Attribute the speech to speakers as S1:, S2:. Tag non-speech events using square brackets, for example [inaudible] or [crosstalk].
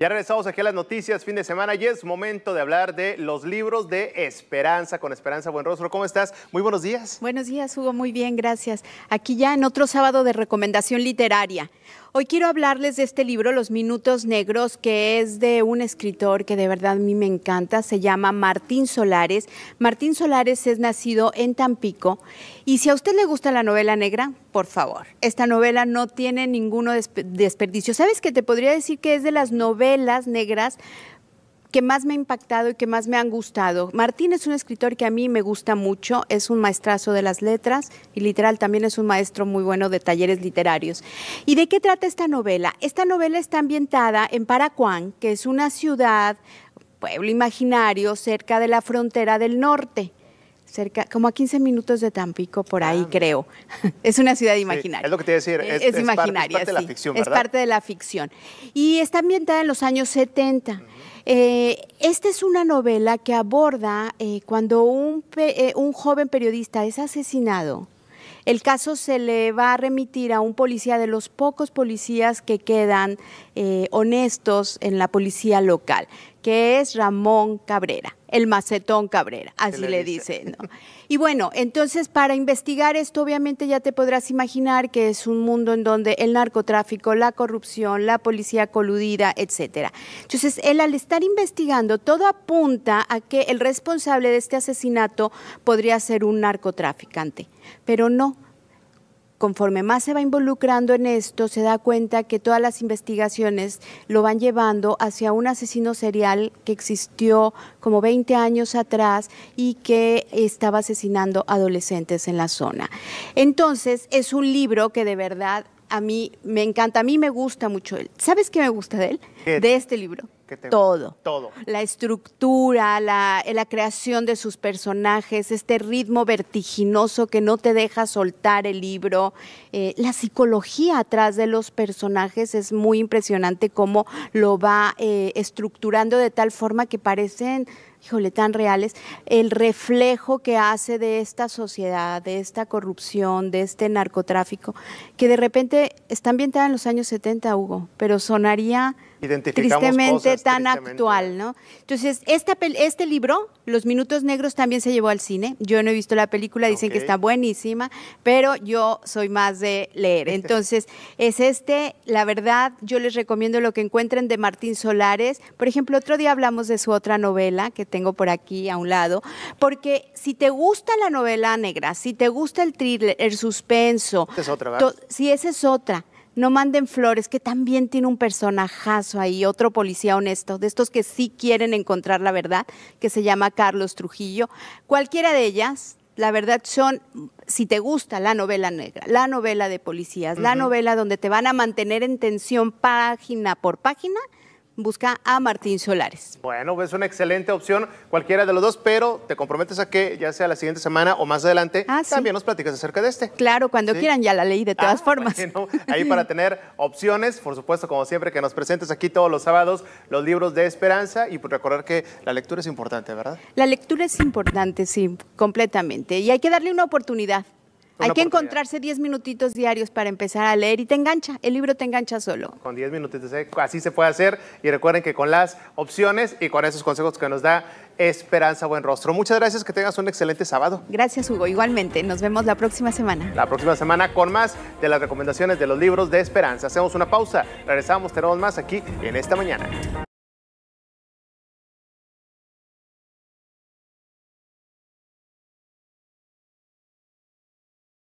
S1: Ya regresamos aquí a las noticias, fin de semana, y es momento de hablar de los libros de Esperanza, con Esperanza rostro ¿Cómo estás? Muy buenos días. Buenos días, Hugo, muy bien, gracias. Aquí ya en otro sábado de recomendación literaria.
S2: Hoy quiero hablarles de este libro, Los Minutos Negros, que es de un escritor que de verdad a mí me encanta, se llama Martín Solares. Martín Solares es nacido en Tampico y si a usted le gusta la novela negra, por favor, esta novela no tiene ninguno desperdicio. ¿Sabes que te podría decir que es de las novelas negras que más me ha impactado y que más me han gustado. Martín es un escritor que a mí me gusta mucho, es un maestrazo de las letras y literal también es un maestro muy bueno de talleres literarios. ¿Y de qué trata esta novela? Esta novela está ambientada en Paracuán, que es una ciudad, pueblo imaginario, cerca de la frontera del norte cerca, como a 15 minutos de Tampico, por ahí creo. [laughs] es una ciudad imaginaria. es
S1: lo que te iba a decir, es, imaginaria. Parte, es parte de la ficción, ¿verdad? Es parte
S2: de la ficción. Y está ambientada en los años 70. Eh, esta es una novela que aborda eh, cuando un, eh, un, joven periodista es asesinado. El caso se le va a remitir a un policía de los pocos policías que quedan honestos en la policía local, que es Ramón Cabrera. El macetón Cabrera, así le, dice. ¿no? Y bueno, entonces para investigar esto, obviamente ya te podrás imaginar que es un mundo en donde el narcotráfico, la corrupción, la policía coludida, etcétera. Entonces, él al estar investigando, todo apunta a que el responsable de este asesinato podría ser un narcotraficante, pero no conforme más se va involucrando en esto, se da cuenta que todas las investigaciones lo van llevando hacia un asesino serial que existió como 20 años atrás y que estaba asesinando adolescentes en la zona. Entonces, es un libro que de verdad a mí me encanta, a mí me gusta mucho él. ¿Sabes qué me gusta de él? De este libro todo. Todo. La estructura, la, eh, la, creación de sus personajes, este ritmo vertiginoso que no te deja soltar el libro, eh, la psicología atrás de los personajes es muy impresionante cómo lo va eh, estructurando de tal forma que parecen híjole, tan reales, el reflejo que hace de esta sociedad, de esta corrupción, de este narcotráfico, que de repente está ambientada en los años 70, Hugo, pero sonaría
S1: tristemente
S2: tan actual, ¿no? Entonces, esta, este libro los Minutos Negros también se llevó al cine. Yo no he visto la película, dicen que está buenísima, pero yo soy más de leer. [laughs] Entonces, es este, la verdad, yo les recomiendo lo que encuentren de Martín Solares. Por ejemplo, otro día hablamos de su otra novela que tengo por aquí a un lado, porque si te gusta la novela negra, si te gusta el thriller, el suspenso, esa es otra, ¿verdad? si esa es otra no manden flores, que también tiene un personajazo ahí, otro policía honesto, de estos que sí quieren encontrar la verdad, que se llama Carlos Trujillo. Cualquiera de ellas, la verdad son, si te gusta la novela negra, la novela de policías, la novela donde te van a mantener en tensión página por página, busca a Martín Solares.
S1: Bueno, es una excelente opción, cualquiera de los dos, pero te comprometes a que ya sea la siguiente semana o más adelante, ah, también nos platicas acerca de este.
S2: Claro, cuando quieran, ya la leí de ah, todas formas. ahí para
S1: [laughs] tener opciones, por supuesto, como siempre, que nos presentes aquí todos los sábados los libros de esperanza y pues, recordar que la lectura es importante, ¿verdad?
S2: La lectura es importante, sí, completamente. Y hay que darle una oportunidad. Hay que encontrarse 10 minutitos diarios para empezar a leer y te engancha, el libro te engancha
S1: solo. Con 10 minutitos, eh, así se puede hacer y recuerden que con las opciones y con esos consejos que nos da Esperanza buen rostro. Muchas gracias, que tengas un excelente sábado. Gracias Hugo, igualmente, nos vemos la próxima semana. La próxima semana con más de las recomendaciones de los libros de Esperanza. Hacemos una pausa, regresamos, tenemos más aquí en esta mañana.